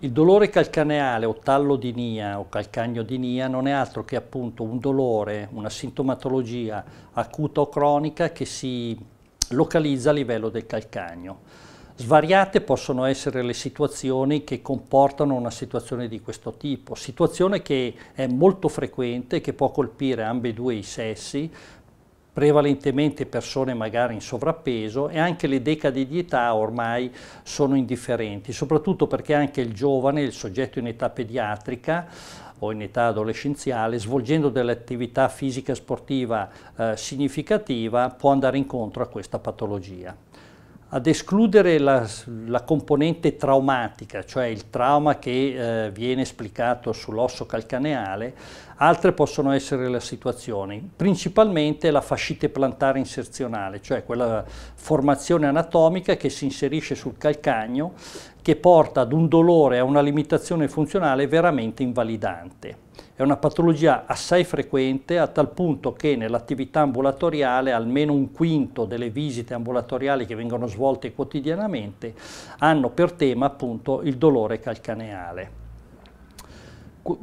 Il dolore calcaneale o tallo di Nia o calcagno di Nia non è altro che appunto un dolore, una sintomatologia acuta o cronica che si localizza a livello del calcagno. Svariate possono essere le situazioni che comportano una situazione di questo tipo, situazione che è molto frequente, che può colpire ambedue i sessi, prevalentemente persone magari in sovrappeso e anche le decadi di età ormai sono indifferenti, soprattutto perché anche il giovane, il soggetto in età pediatrica, o in età adolescenziale, svolgendo dell'attività fisica sportiva eh, significativa, può andare incontro a questa patologia ad escludere la, la, componente traumatica, cioè il trauma che eh, viene esplicato sull'osso calcaneale, altre possono essere le situazioni, principalmente la fascite plantare inserzionale, cioè quella formazione anatomica che si inserisce sul calcagno che porta ad un dolore, a una limitazione funzionale veramente invalidante. È una patologia assai frequente a tal punto che nell'attività ambulatoriale almeno un quinto delle visite ambulatoriali che vengono svolte quotidianamente hanno per tema appunto il dolore calcaneale.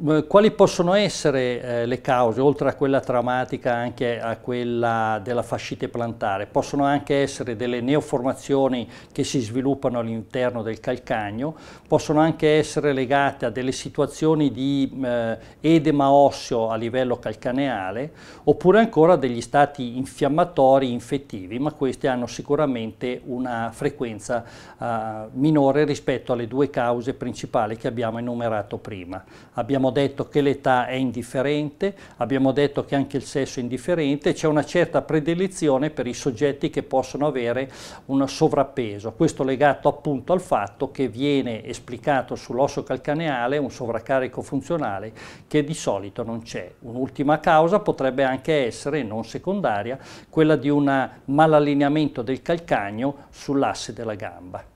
Eh, quali possono essere eh, le cause, oltre a quella traumatica, anche a quella della fascite plantare? Possono anche essere delle neoformazioni che si sviluppano all'interno del calcagno, possono anche essere legate a delle situazioni di eh, edema osseo a livello calcaneale, oppure ancora degli stati infiammatori, infettivi, ma questi hanno sicuramente una frequenza eh, minore rispetto alle due cause principali che abbiamo enumerato prima. Abbiamo abbiamo detto che l'età è indifferente, abbiamo detto che anche il sesso è indifferente, c'è una certa predilezione per i soggetti che possono avere un sovrappeso. Questo legato appunto al fatto che viene esplicato sull'osso calcaneale un sovraccarico funzionale che di solito non c'è. Un'ultima causa potrebbe anche essere, non secondaria, quella di un malallineamento del calcagno sull'asse della gamba.